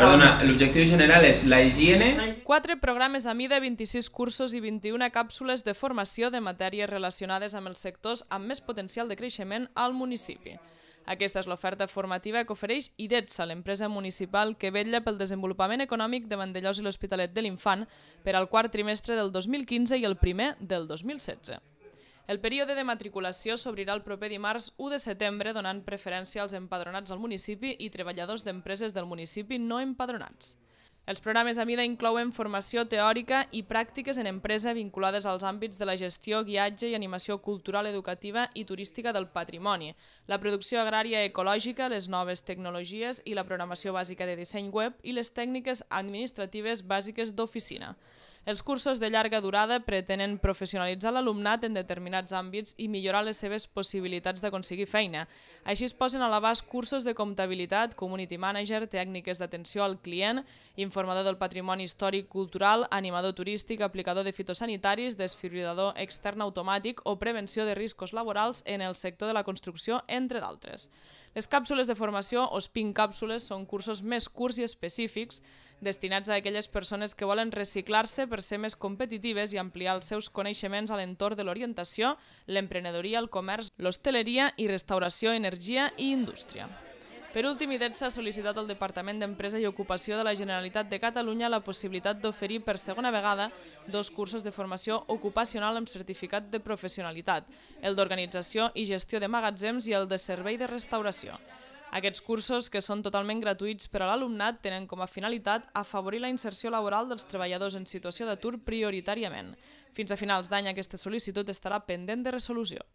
Perdona, l'objectiu general és la higiene... Quatre programes a mida, 26 cursos i 21 càpsules de formació de matèries relacionades amb els sectors amb més potencial de creixement al municipi. Aquesta és l'oferta formativa que ofereix IDETSA, l'empresa municipal que vetlla pel desenvolupament econòmic de Vandellós i l'Hospitalet de l'Infant per al quart trimestre del 2015 i el primer del 2016. El període de matriculació s'obrirà el proper dimarts 1 de setembre donant preferència als empadronats al municipi i treballadors d'empreses del municipi no empadronats. Els programes a mida inclouen formació teòrica i pràctiques en empresa vinculades als àmbits de la gestió, guiatge i animació cultural, educativa i turística del patrimoni, la producció agrària ecològica, les noves tecnologies i la programació bàsica de disseny web i les tècniques administratives bàsiques d'oficina. Els cursos de llarga durada pretenen professionalitzar l'alumnat en determinats àmbits i millorar les seves possibilitats d'aconseguir feina. Així es posen a l'abast cursos de comptabilitat, community manager, tècniques d'atenció al client, informador del patrimoni històric cultural, animador turístic, aplicador de fitosanitaris, desfibrilador extern automàtic o prevenció de riscos laborals en el sector de la construcció, entre d'altres. Les càpsules de formació o spin càpsules són cursos més curts i específics destinats a aquelles persones que volen reciclar-se per ser més competitives i ampliar els seus coneixements a l'entorn de l'orientació, l'emprenedoria, el comerç, l'hostaleria i restauració, energia i indústria. Per últim, IDET s'ha sol·licitat al Departament d'Empresa i Ocupació de la Generalitat de Catalunya la possibilitat d'oferir per segona vegada dos cursos de formació ocupacional amb certificat de professionalitat, el d'organització i gestió de magatzems i el de servei de restauració. Aquests cursos, que són totalment gratuïts per a l'alumnat, tenen com a finalitat afavorir la inserció laboral dels treballadors en situació d'atur prioritàriament. Fins a finals d'any aquesta sol·licitud estarà pendent de resolució.